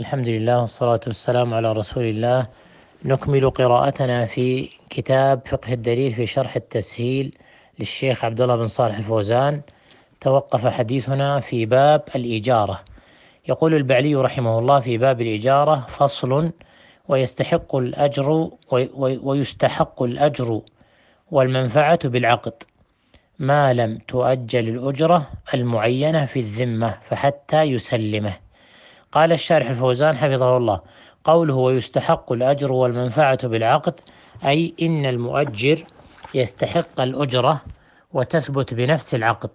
الحمد لله والصلاة والسلام على رسول الله نكمل قراءتنا في كتاب فقه الدليل في شرح التسهيل للشيخ عبد الله بن صالح الفوزان توقف حديثنا في باب الإجارة يقول البعلي رحمه الله في باب الإجارة فصل ويستحق الأجر ويستحق الأجر والمنفعة بالعقد ما لم تؤجل الأجرة المعينة في الذمة فحتى يسلمه قال الشارح الفوزان حفظه الله قوله ويستحق الأجر والمنفعة بالعقد أي إن المؤجر يستحق الأجرة وتثبت بنفس العقد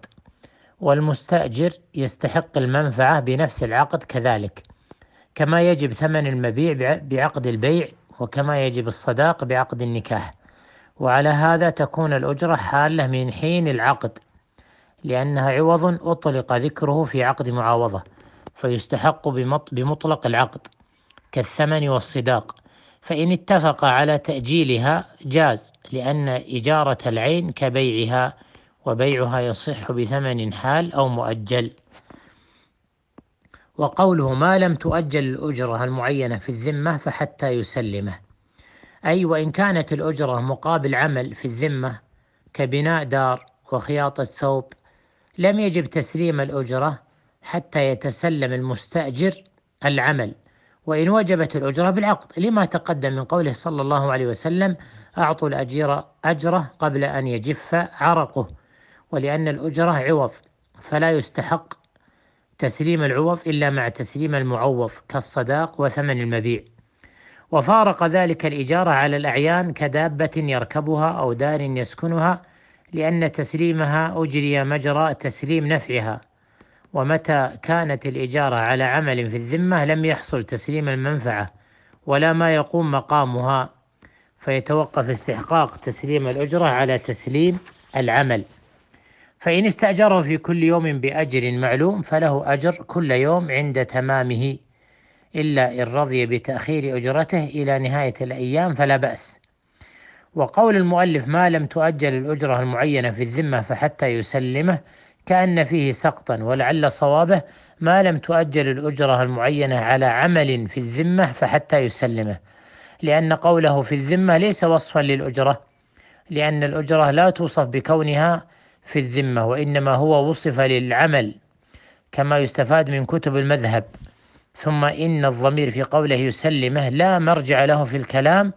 والمستأجر يستحق المنفعة بنفس العقد كذلك كما يجب ثمن المبيع بعقد البيع وكما يجب الصداق بعقد النكاح وعلى هذا تكون الأجرة حالة من حين العقد لأنها عوض أطلق ذكره في عقد معاوضة فيستحق بمطلق العقد كالثمن والصداق فإن اتفق على تأجيلها جاز لأن إجارة العين كبيعها وبيعها يصح بثمن حال أو مؤجل وقوله ما لم تؤجل الأجرة المعينة في الذمة فحتى يسلمه أي وإن كانت الأجرة مقابل عمل في الذمة كبناء دار وخياطة ثوب لم يجب تسليم الأجرة حتى يتسلم المستأجر العمل وإن وجبت الأجرة بالعقد لما تقدم من قوله صلى الله عليه وسلم أعطوا الأجير أجره قبل أن يجف عرقه ولأن الأجرة عوض فلا يستحق تسليم العوض إلا مع تسليم المعوض كالصداق وثمن المبيع وفارق ذلك الإجارة على الأعيان كدابة يركبها أو دار يسكنها لأن تسليمها أجري مجرى تسليم نفعها ومتى كانت الإجارة على عمل في الذمة لم يحصل تسليم المنفعة ولا ما يقوم مقامها فيتوقف استحقاق تسليم الأجرة على تسليم العمل فإن استأجره في كل يوم بأجر معلوم فله أجر كل يوم عند تمامه إلا إن رضي بتأخير أجرته إلى نهاية الأيام فلا بأس وقول المؤلف ما لم تؤجل الأجرة المعينة في الذمة فحتى يسلمه كأن فيه سقطا ولعل صوابه ما لم تؤجل الأجرة المعينة على عمل في الذمة فحتى يسلمه لأن قوله في الذمة ليس وصفا للأجرة لأن الأجرة لا توصف بكونها في الذمة وإنما هو وصف للعمل كما يستفاد من كتب المذهب ثم إن الضمير في قوله يسلمه لا مرجع له في الكلام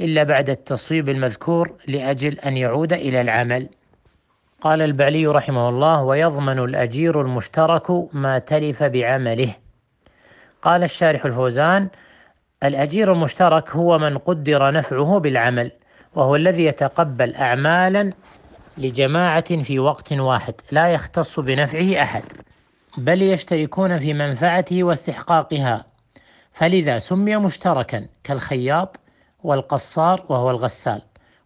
إلا بعد التصويب المذكور لأجل أن يعود إلى العمل قال البعلي رحمه الله ويضمن الأجير المشترك ما تلف بعمله قال الشارح الفوزان الأجير المشترك هو من قدر نفعه بالعمل وهو الذي يتقبل أعمالا لجماعة في وقت واحد لا يختص بنفعه أحد بل يشتركون في منفعته واستحقاقها فلذا سمي مشتركا كالخياط والقصار وهو الغسال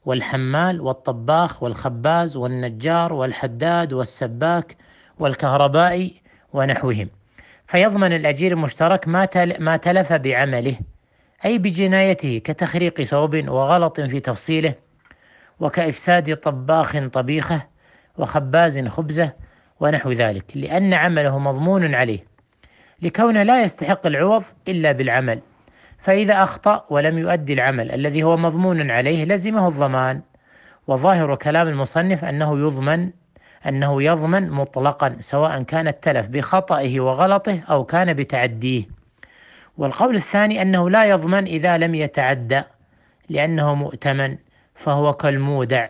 والحمال والطباخ والخباز والنجار والحداد والسباك والكهربائي ونحوهم فيضمن الأجير المشترك ما, تل ما تلف بعمله أي بجنايته كتخريق ثوب وغلط في تفصيله وكإفساد طباخ طبيخه وخباز خبزه ونحو ذلك لأن عمله مضمون عليه لكونه لا يستحق العوض إلا بالعمل فإذا أخطأ ولم يؤدي العمل الذي هو مضمون عليه لزمه الضمان وظاهر كلام المصنف أنه يضمن أنه يضمن مطلقا سواء كان التلف بخطئه وغلطه أو كان بتعديه والقول الثاني أنه لا يضمن إذا لم يتعدى لأنه مؤتمن فهو كالمودع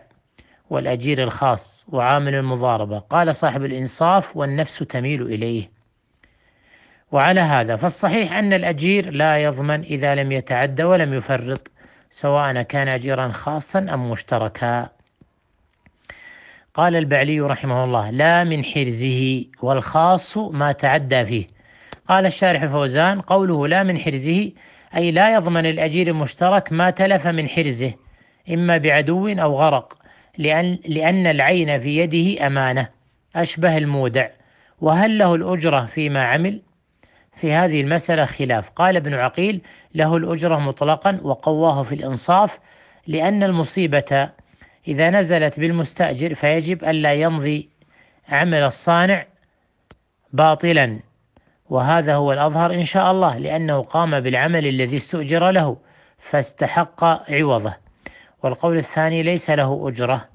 والأجير الخاص وعامل المضاربة قال صاحب الإنصاف والنفس تميل إليه وعلى هذا فالصحيح أن الأجير لا يضمن إذا لم يتعدى ولم يفرط سواء كان أجيرا خاصا أم مشتركا قال البعلي رحمه الله لا من حرزه والخاص ما تعدى فيه قال الشارح الفوزان قوله لا من حرزه أي لا يضمن الأجير المشترك ما تلف من حرزه إما بعدو أو غرق لأن, لأن العين في يده أمانة أشبه المودع وهل له الأجرة فيما عمل في هذه المسألة خلاف قال ابن عقيل له الأجرة مطلقا وقواه في الإنصاف لأن المصيبة إذا نزلت بالمستأجر فيجب ألا يمضي عمل الصانع باطلا وهذا هو الأظهر إن شاء الله لأنه قام بالعمل الذي استؤجر له فاستحق عوضه والقول الثاني ليس له أجرة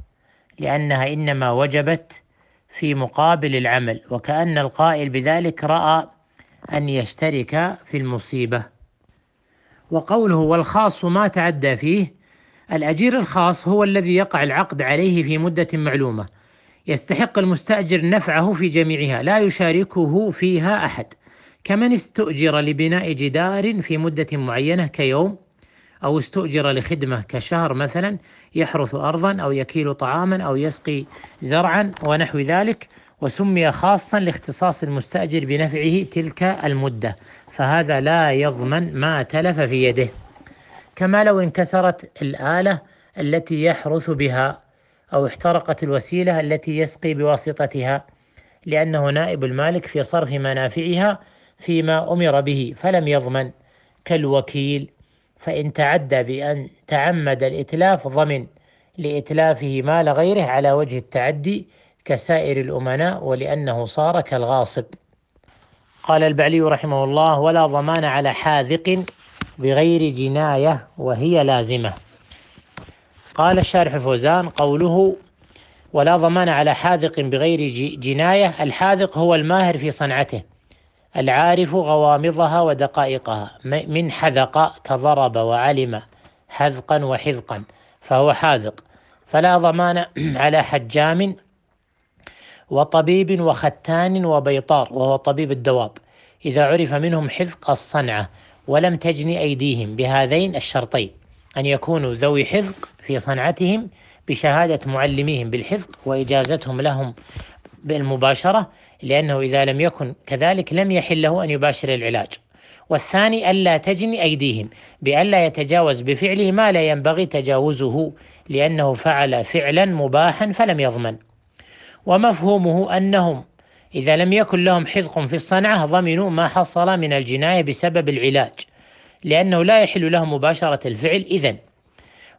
لأنها إنما وجبت في مقابل العمل وكأن القائل بذلك رأى أن يشترك في المصيبة وقوله والخاص ما تعدى فيه الأجير الخاص هو الذي يقع العقد عليه في مدة معلومة يستحق المستأجر نفعه في جميعها لا يشاركه فيها أحد كمن استؤجر لبناء جدار في مدة معينة كيوم أو استؤجر لخدمة كشهر مثلا يحرث أرضا أو يكيل طعاما أو يسقي زرعا ونحو ذلك وسمي خاصا لاختصاص المستأجر بنفعه تلك المدة فهذا لا يضمن ما تلف في يده كما لو انكسرت الآلة التي يحرث بها أو احترقت الوسيلة التي يسقي بواسطتها لأنه نائب المالك في صرف منافعها فيما أمر به فلم يضمن كالوكيل فإن تعدى بأن تعمد الإتلاف ضمن لإتلافه مال غيره على وجه التعدي كسائر الأمناء ولأنه صار كالغاصب قال البعلي رحمه الله ولا ضمان على حاذق بغير جناية وهي لازمة قال الشارح فوزان قوله ولا ضمان على حاذق بغير جناية الحاذق هو الماهر في صنعته العارف غوامضها ودقائقها من حذق كضرب وعلم حذقا وحذقا فهو حاذق فلا ضمان على حجام وطبيب وختان وبيطار وهو طبيب الدواب إذا عرف منهم حذق الصنعة ولم تجني أيديهم بهذين الشرطين أن يكونوا ذوي حذق في صنعتهم بشهادة معلميهم بالحذق وإجازتهم لهم بالمباشرة لأنه إذا لم يكن كذلك لم يحل له أن يباشر العلاج والثاني ألا تجني أيديهم بألا يتجاوز بفعله ما لا ينبغي تجاوزه لأنه فعل فعلا مباحا فلم يضمن ومفهومه أنهم إذا لم يكن لهم حذق في الصنعة ضمنوا ما حصل من الجناية بسبب العلاج لأنه لا يحل لهم مباشرة الفعل إذا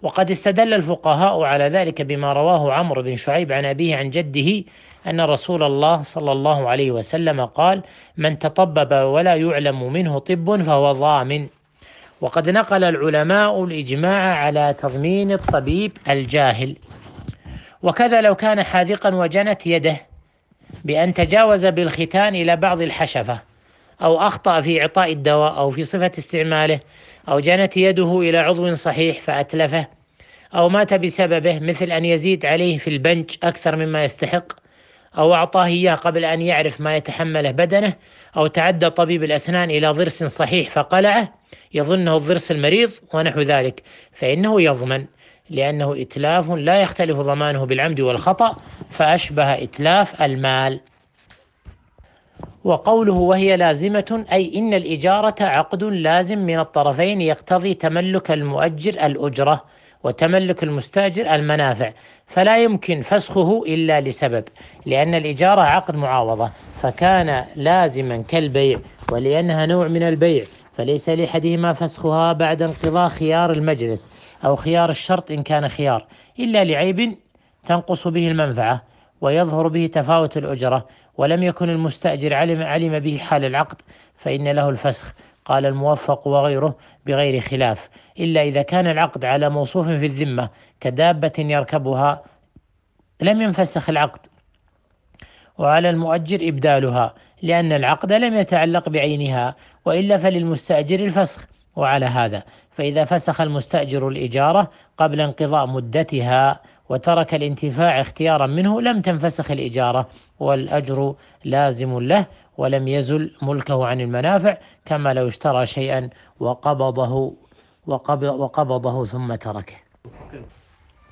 وقد استدل الفقهاء على ذلك بما رواه عمرو بن شعيب عن أبيه عن جده أن رسول الله صلى الله عليه وسلم قال من تطبب ولا يعلم منه طب فهو ضامن وقد نقل العلماء الإجماع على تضمين الطبيب الجاهل وكذا لو كان حاذقا وجنت يده بأن تجاوز بالختان إلى بعض الحشفة أو أخطأ في إعطاء الدواء أو في صفة استعماله أو جنت يده إلى عضو صحيح فأتلفه أو مات بسببه مثل أن يزيد عليه في البنج أكثر مما يستحق أو أعطاه إياه قبل أن يعرف ما يتحمله بدنه أو تعدى طبيب الأسنان إلى ضرس صحيح فقلعه يظنه الضرس المريض ونحو ذلك فإنه يضمن لأنه إتلاف لا يختلف ضمانه بالعمد والخطأ فأشبه إتلاف المال وقوله وهي لازمة أي إن الإجارة عقد لازم من الطرفين يقتضي تملك المؤجر الأجرة وتملك المستاجر المنافع فلا يمكن فسخه إلا لسبب لأن الإجارة عقد معاوضة فكان لازما كالبيع ولأنها نوع من البيع فليس لأحدهما فسخها بعد انقضاء خيار المجلس أو خيار الشرط إن كان خيار إلا لعيب تنقص به المنفعة ويظهر به تفاوت الأجرة ولم يكن المستأجر علم, علم به حال العقد فإن له الفسخ قال الموفق وغيره بغير خلاف إلا إذا كان العقد على موصوف في الذمة كدابة يركبها لم ينفسخ العقد وعلى المؤجر إبدالها لأن العقد لم يتعلق بعينها وإلا فللمستأجر الفسخ وعلى هذا فإذا فسخ المستأجر الإجارة قبل انقضاء مدتها وترك الانتفاع اختيارا منه لم تنفسخ الإجارة والأجر لازم له ولم يزل ملكه عن المنافع كما لو اشترى شيئا وقبضه وقبضه ثم تركه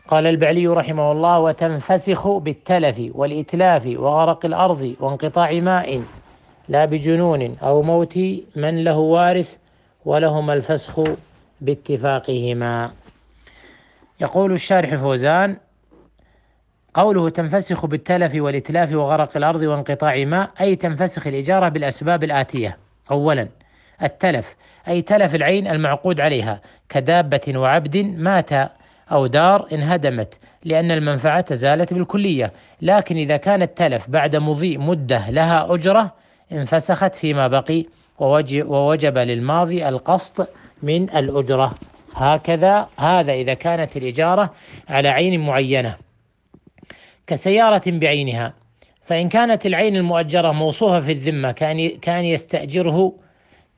قال البعلي رحمه الله وتنفسخ بالتلف والإتلاف وغرق الأرض وانقطاع ماء لا بجنون أو موت من له وارث ولهما الفسخ باتفاقهما يقول الشارح فوزان قوله تنفسخ بالتلف والإتلاف وغرق الأرض وانقطاع ماء أي تنفسخ الإجارة بالأسباب الآتية أولا التلف أي تلف العين المعقود عليها كدابة وعبد مات أو دار انهدمت لأن المنفعة زالت بالكلية لكن إذا كان التلف بعد مضي مدة لها أجرة انفسخت فيما بقي ووجب للماضي القسط من الأجرة هكذا هذا إذا كانت الإجارة على عين معينة كسيارة بعينها فإن كانت العين المؤجرة موصوفة في الذمة كأن كان يستأجره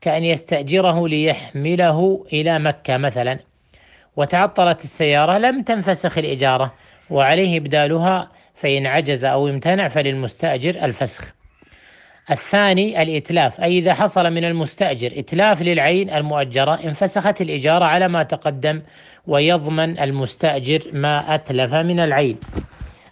كأن يستأجره ليحمله إلى مكة مثلا وتعطلت السيارة لم تنفسخ الإجارة وعليه إبدالها فإن عجز أو امتنع فللمستأجر الفسخ الثاني الإتلاف أي إذا حصل من المستأجر إتلاف للعين المؤجرة انفسخت الإجارة على ما تقدم ويضمن المستأجر ما أتلف من العين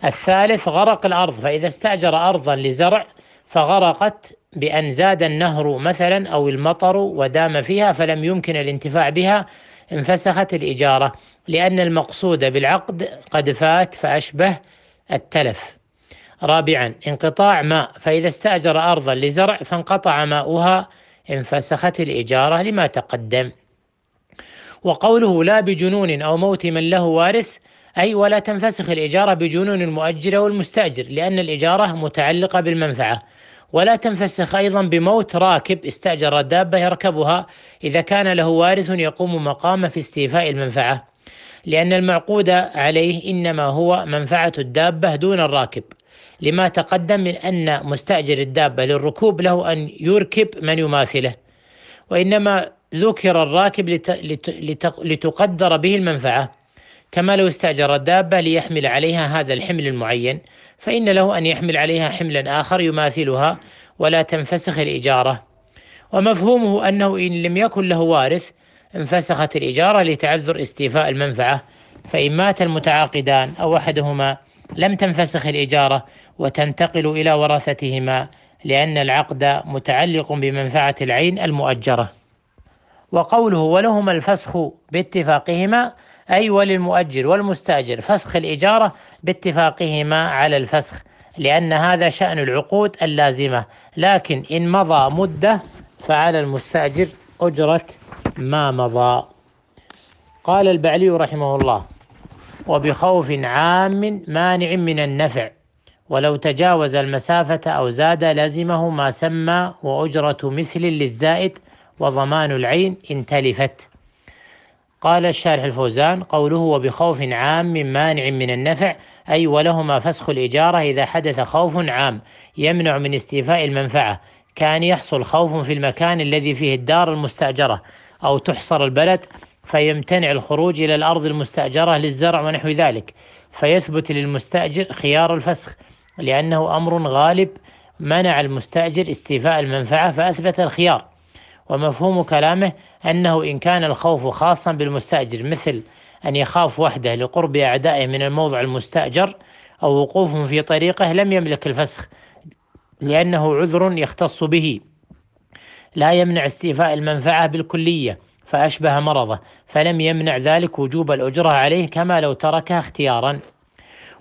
الثالث غرق الأرض فإذا استأجر أرضا لزرع فغرقت بأن زاد النهر مثلا أو المطر ودام فيها فلم يمكن الانتفاع بها انفسخت الإجارة لأن المقصود بالعقد قد فات فأشبه التلف رابعا انقطاع ماء فإذا استأجر أرضا لزرع فانقطع ماؤها انفسخت الإجارة لما تقدم وقوله لا بجنون أو موت من له وارث أي ولا تنفسخ الإجارة بجنون المؤجر أو المستأجر لأن الإجارة متعلقة بالمنفعة ولا تنفسخ أيضا بموت راكب استأجر دابة يركبها إذا كان له وارث يقوم مقامه في استيفاء المنفعة لأن المعقود عليه إنما هو منفعة الدابة دون الراكب لما تقدم من أن مستأجر الدابة للركوب له أن يركب من يماثله وإنما ذكر الراكب لتقدر به المنفعة كما لو استأجر الدابة ليحمل عليها هذا الحمل المعين فإن له أن يحمل عليها حملا آخر يماثلها ولا تنفسخ الإجارة ومفهومه أنه إن لم يكن له وارث انفسخت الإجارة لتعذر استيفاء المنفعة فإن مات المتعاقدان أو أحدهما لم تنفسخ الإجارة وتنتقل إلى ورثتهما لأن العقد متعلق بمنفعة العين المؤجرة وقوله ولهما الفسخ باتفاقهما أي وللمؤجر والمستأجر فسخ الإجارة باتفاقهما على الفسخ لأن هذا شأن العقود اللازمة لكن إن مضى مدة فعلى المستأجر أجرة ما مضى قال البعلي رحمه الله وبخوف عام مانع من النفع ولو تجاوز المسافة أو زاد لازمه ما سمى وأجرة مثل للزائد وضمان العين إن تلفت قال الشارح الفوزان قوله وبخوف عام من مانع من النفع أي ولهما فسخ الإجارة إذا حدث خوف عام يمنع من استيفاء المنفعة كان يحصل خوف في المكان الذي فيه الدار المستأجرة أو تحصر البلد فيمتنع الخروج إلى الأرض المستأجرة للزرع ونحو ذلك فيثبت للمستأجر خيار الفسخ لأنه أمر غالب منع المستأجر استيفاء المنفعة فأثبت الخيار ومفهوم كلامه أنه إن كان الخوف خاصا بالمستأجر مثل أن يخاف وحده لقرب أعدائه من الموضع المستأجر أو وقوف في طريقه لم يملك الفسخ لأنه عذر يختص به لا يمنع استيفاء المنفعة بالكلية فأشبه مرضه فلم يمنع ذلك وجوب الأجرة عليه كما لو تركها اختيارا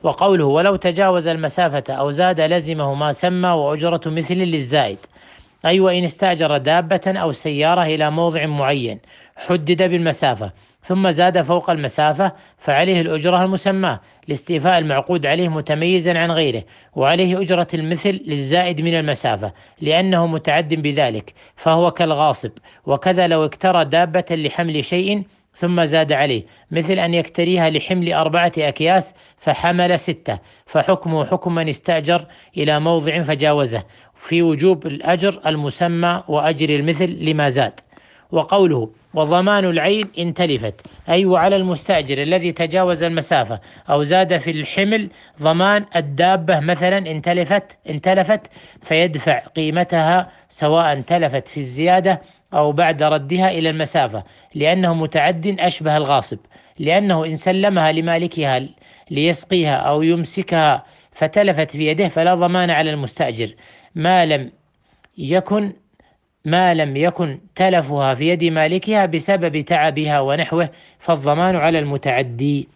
وقوله ولو تجاوز المسافة أو زاد لزمه ما سمى وأجرة مثل للزائد أي أيوة وإن استأجر دابة أو سيارة إلى موضع معين حدد بالمسافة ثم زاد فوق المسافة فعليه الأجرة المسماة لاستيفاء المعقود عليه متميزا عن غيره وعليه أجرة المثل للزائد من المسافة لأنه متعد بذلك فهو كالغاصب وكذا لو اكترى دابة لحمل شيء ثم زاد عليه مثل أن يكتريها لحمل أربعة أكياس فحمل ستة فحكمه حكم من استأجر إلى موضع فجاوزه في وجوب الأجر المسمى وأجر المثل لما زاد وقوله وضمان العين إن تلفت أي أيوة وعلى المستأجر الذي تجاوز المسافة أو زاد في الحمل ضمان الدابة مثلا إن تلفت, إن تلفت فيدفع قيمتها سواء تلفت في الزيادة أو بعد ردها إلى المسافة لأنه متعد أشبه الغاصب لأنه إن سلمها لمالكها ليسقيها أو يمسكها فتلفت في يده فلا ضمان على المستأجر ما لم يكن ما لم يكن تلفها في يد مالكها بسبب تعبها ونحوه فالضمان على المتعدي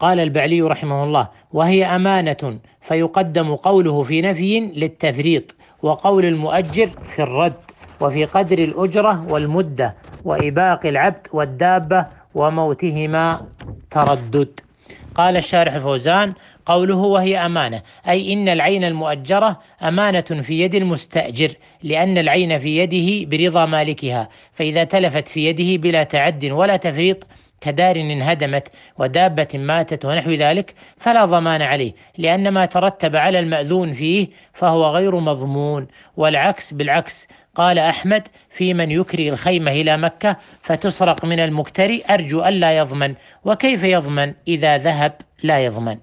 قال البعلي رحمه الله وهي أمانة فيقدم قوله في نفي للتفريط وقول المؤجر في الرد وفي قدر الأجرة والمدة وإباق العبد والدابة وموتهما تردد قال الشارح الفوزان قوله وهي أمانة أي إن العين المؤجرة أمانة في يد المستأجر لأن العين في يده برضا مالكها فإذا تلفت في يده بلا تعد ولا تفريط كدار انهدمت ودابة ماتت ونحو ذلك فلا ضمان عليه لأن ما ترتب على المأذون فيه فهو غير مضمون والعكس بالعكس قال أحمد في من يكري الخيمة إلى مكة فتسرق من المكتري أرجو ألا يضمن وكيف يضمن إذا ذهب لا يضمن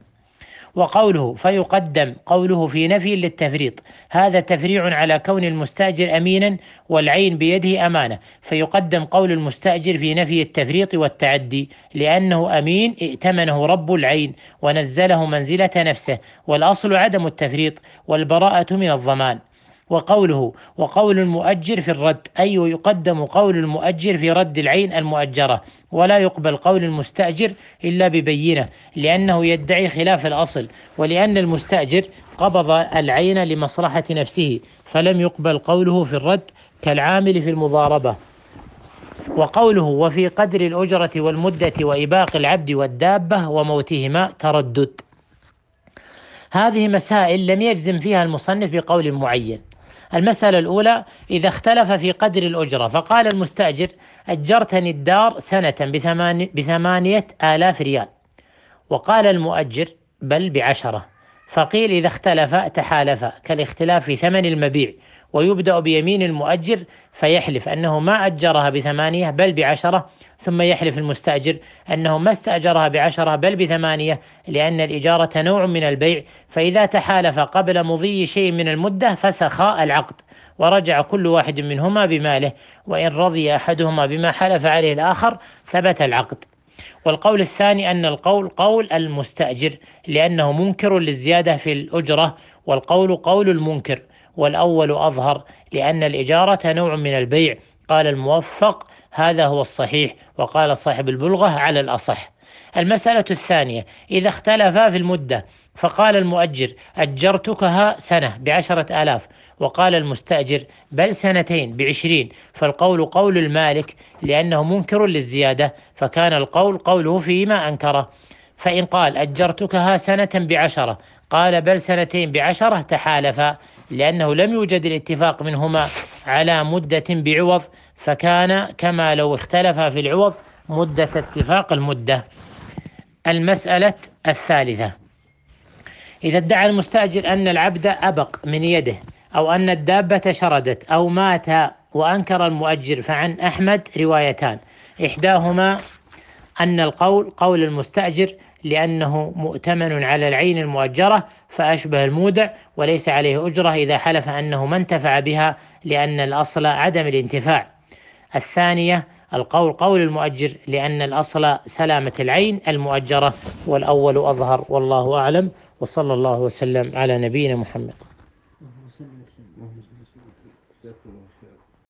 وقوله فيقدم قوله في نفي للتفريط هذا تفريع على كون المستاجر امينا والعين بيده امانه فيقدم قول المستاجر في نفي التفريط والتعدي لانه امين ائتمنه رب العين ونزله منزله نفسه والاصل عدم التفريط والبراءه من الضمان وقوله وقول المؤجر في الرد أي ويقدم قول المؤجر في رد العين المؤجرة ولا يقبل قول المستأجر إلا ببينة لأنه يدعي خلاف الأصل ولأن المستأجر قبض العين لمصلحة نفسه فلم يقبل قوله في الرد كالعامل في المضاربة وقوله وفي قدر الأجرة والمدة وإباق العبد والدابة وموتهما تردد هذه مسائل لم يجزم فيها المصنف بقول معين المسألة الأولى إذا اختلف في قدر الأجرة فقال المستأجر أجرتني الدار سنة بثماني بثمانية آلاف ريال وقال المؤجر بل بعشرة فقيل إذا اختلفا تحالفا كالاختلاف في ثمن المبيع ويبدأ بيمين المؤجر فيحلف أنه ما أجرها بثمانية بل بعشرة ثم يحلف المستأجر أنه ما استأجرها بعشرة بل بثمانية لأن الإجارة نوع من البيع فإذا تحالف قبل مضي شيء من المدة فسخاء العقد ورجع كل واحد منهما بماله وإن رضي أحدهما بما حلف عليه الآخر ثبت العقد والقول الثاني أن القول قول المستأجر لأنه منكر للزيادة في الأجرة والقول قول المنكر والأول أظهر لأن الإجارة نوع من البيع قال الموفق هذا هو الصحيح وقال صاحب البلغة على الأصح المسألة الثانية إذا اختلفا في المدة فقال المؤجر أجرتكها سنة بعشرة آلاف وقال المستأجر بل سنتين بعشرين فالقول قول المالك لأنه منكر للزيادة فكان القول قوله فيما أنكره فإن قال أجرتكها سنة بعشرة قال بل سنتين بعشرة تحالفا لأنه لم يوجد الاتفاق منهما على مدة بعوض فكان كما لو اختلف في العوض مدة اتفاق المدة المسألة الثالثة إذا ادعى المستأجر أن العبد أبق من يده أو أن الدابة شردت أو مات وأنكر المؤجر فعن أحمد روايتان إحداهما أن القول قول المستأجر لأنه مؤتمن على العين المؤجرة فأشبه المودع وليس عليه أجرة إذا حلف أنه ما انتفع بها لأن الأصل عدم الانتفاع الثانية القول قول المؤجر لأن الأصل سلامة العين المؤجرة والأول أظهر والله أعلم وصلى الله وسلم على نبينا محمد